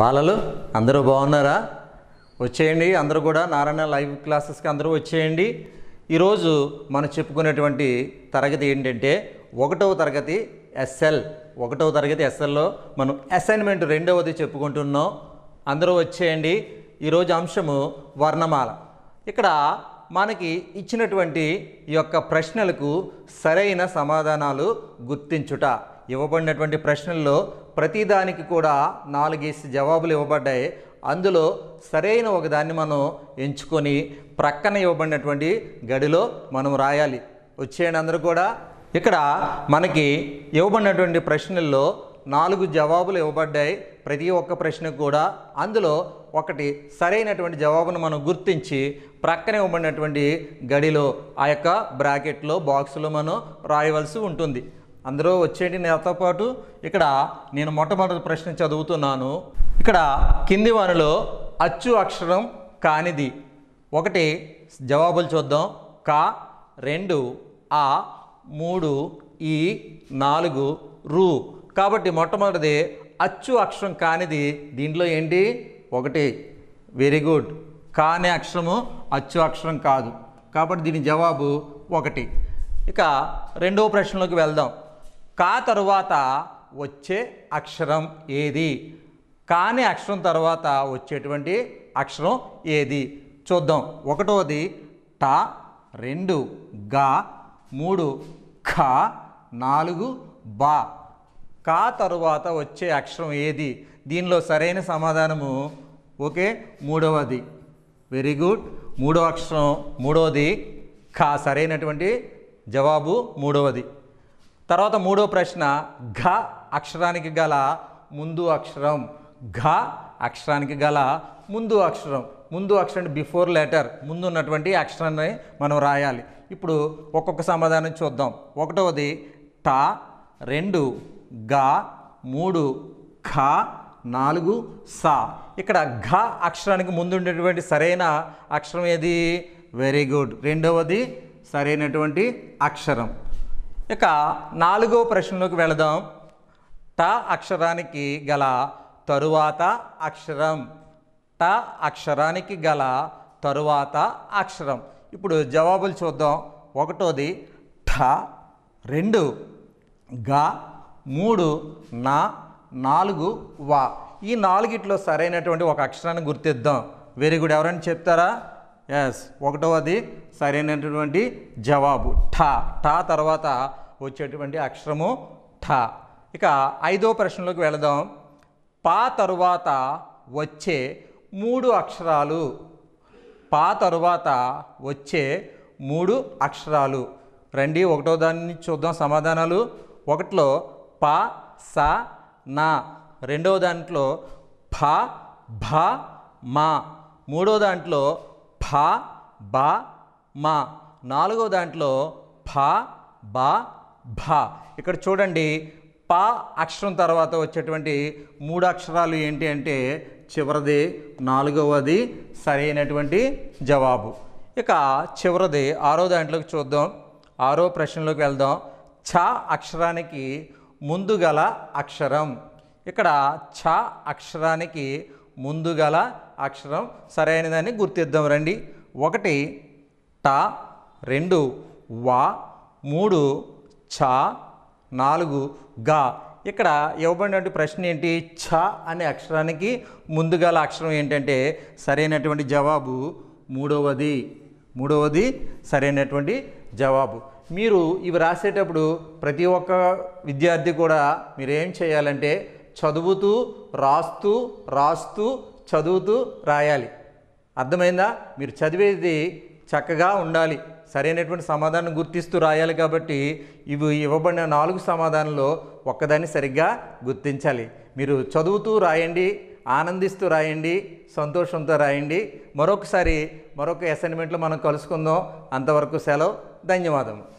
బాలలు అందరూ బాగున్నారా వచ్చేయండి అందరూ కూడా నారాయణ లైవ్ క్లాసెస్కి అందరూ వచ్చేయండి ఈరోజు మనం చెప్పుకునేటువంటి తరగతి ఏంటంటే ఒకటవ తరగతి ఎస్ఎల్ ఒకటవ తరగతి ఎస్ఎల్లో మనం అసైన్మెంట్ రెండవది చెప్పుకుంటున్నాం అందరూ వచ్చేయండి ఈరోజు అంశము వర్ణమాల ఇక్కడ మనకి ఇచ్చినటువంటి ఈ యొక్క ప్రశ్నలకు సరైన సమాధానాలు గుర్తించుట ఇవ్వబడినటువంటి ప్రశ్నల్లో ప్రతిదానికి కూడా నాలుగేసి జవాబులు ఇవ్వబడ్డాయి అందులో సరైన ఒకదాన్ని మనం ఎంచుకొని ప్రక్కన ఇవ్వబడినటువంటి గడిలో మనం రాయాలి వచ్చేయండి అందరూ కూడా ఇక్కడ మనకి ఇవ్వబడినటువంటి ప్రశ్నల్లో నాలుగు జవాబులు ఇవ్వబడ్డాయి ప్రతి ఒక్క ప్రశ్నకు కూడా అందులో ఒకటి సరైనటువంటి జవాబును మనం గుర్తించి ప్రక్కన ఇవ్వబడినటువంటి గడిలో ఆ యొక్క బ్రాకెట్లో బాక్సులో మనం రాయవలసి ఉంటుంది అందరూ వచ్చేటి నాతో పాటు ఇక్కడ నేను మొట్టమొదటి ప్రశ్న చదువుతున్నాను ఇక్కడ కింది వానిలో అచ్చు అక్షరం కానిది ఒకటి జవాబులు చూద్దాం కా రెండు ఆ మూడు ఈ నాలుగు రూ కాబట్టి మొట్టమొదటిది అచ్చు అక్షరం కానిది దీంట్లో ఏంటి ఒకటి వెరీ గుడ్ కా అనే అక్షరము అచ్చు అక్షరం కాదు కాబట్టి దీని జవాబు ఒకటి ఇక రెండవ ప్రశ్నలోకి వెళ్దాం కా తరువాత వచ్చే అక్షరం ఏది కాని అక్షరం తర్వాత వచ్చేటువంటి అక్షరం ఏది చూద్దాం ఒకటవది ట రెండు గా మూడు ఖ నాలుగు బా కా తరువాత వచ్చే అక్షరం ఏది దీనిలో సరైన సమాధానము ఓకే మూడవది వెరీ గుడ్ మూడవ అక్షరం మూడవది ఖ సరైనటువంటి జవాబు మూడవది తర్వాత మూడో ప్రశ్న ఘ అక్షరానికి గల ముందు అక్షరం ఘ అక్షరానికి గల ముందు అక్షరం ముందు అక్షరం బిఫోర్ లెటర్ ముందు ఉన్నటువంటి అక్షరాన్ని మనం రాయాలి ఇప్పుడు ఒక్కొక్క సమాధానం చూద్దాం ఒకటవది ట రెండు గ మూడు ఖ నాలుగు స ఇక్కడ ఘ అక్షరానికి ముందు ఉండేటువంటి సరైన అక్షరం ఏది వెరీ గుడ్ రెండవది సరైనటువంటి అక్షరం ఇక నాలుగో ప్రశ్నలోకి వెళదాం ట అక్షరానికి గల తరువాత అక్షరం ట అక్షరానికి గల తరువాత అక్షరం ఇప్పుడు జవాబులు చూద్దాం ఒకటోది ఠ రెండు గ మూడు నా నాలుగు వా ఈ నాలుగిట్లో సరైనటువంటి ఒక అక్షరాన్ని గుర్తిద్దాం వెరీ గుడ్ ఎవరైనా చెప్తారా ఎస్ ఒకటవది సరైనటువంటి జవాబు ఠా ఠా తర్వాత వచ్చేటువంటి అక్షరము ఠా ఇక ఐదో ప్రశ్నలోకి వెళదాం పా తరువాత వచ్చే మూడు అక్షరాలు పా తరువాత వచ్చే మూడు అక్షరాలు రండి ఒకటో దాన్ని చూద్దాం సమాధానాలు ఒకటిలో ప స నా రెండో దాంట్లో ఫ భ మా మూడో దాంట్లో ఫ బ మా నాలుగో దాంట్లో ఫ బ భ ఇక్కడ చూడండి ప అక్షరం తర్వాత వచ్చేటువంటి మూడు అక్షరాలు ఏంటి అంటే చివరిది నాలుగవది సరైనటువంటి జవాబు ఇక చివరిది ఆరో దాంట్లోకి చూద్దాం ఆరో ప్రశ్నలోకి వెళ్దాం ఛ అక్షరానికి ముందు గల అక్షరం ఇక్కడ ఛ అక్షరానికి ముందు గల అక్షరం సరైనదని గుర్తిద్దాం రండి ఒకటి ట రెండు వా మూడు ఛ నాలుగు గా ఇక్కడ ఇవ్వబడినటువంటి ప్రశ్న ఏంటి ఛ అనే అక్షరానికి ముందు గల అక్షరం ఏంటంటే సరైనటువంటి జవాబు మూడవది మూడవది సరైనటువంటి జవాబు మీరు ఇవి రాసేటప్పుడు ప్రతి ఒక్క విద్యార్థి కూడా మీరేం చేయాలంటే చదువుతూ రాస్తూ రాస్తూ చదువుతూ రాయాలి అర్థమైందా మీరు చదివేది చక్కగా ఉండాలి సరైనటువంటి సమాధానం గుర్తిస్తూ రాయాలి కాబట్టి ఇవి ఇవ్వబడిన నాలుగు సమాధానంలో ఒక్కదాన్ని సరిగ్గా గుర్తించాలి మీరు చదువుతూ రాయండి ఆనందిస్తూ రాయండి సంతోషంతో రాయండి మరొకసారి మరొక అసైన్మెంట్లో మనం కలుసుకుందాం అంతవరకు సెలవు ధన్యవాదము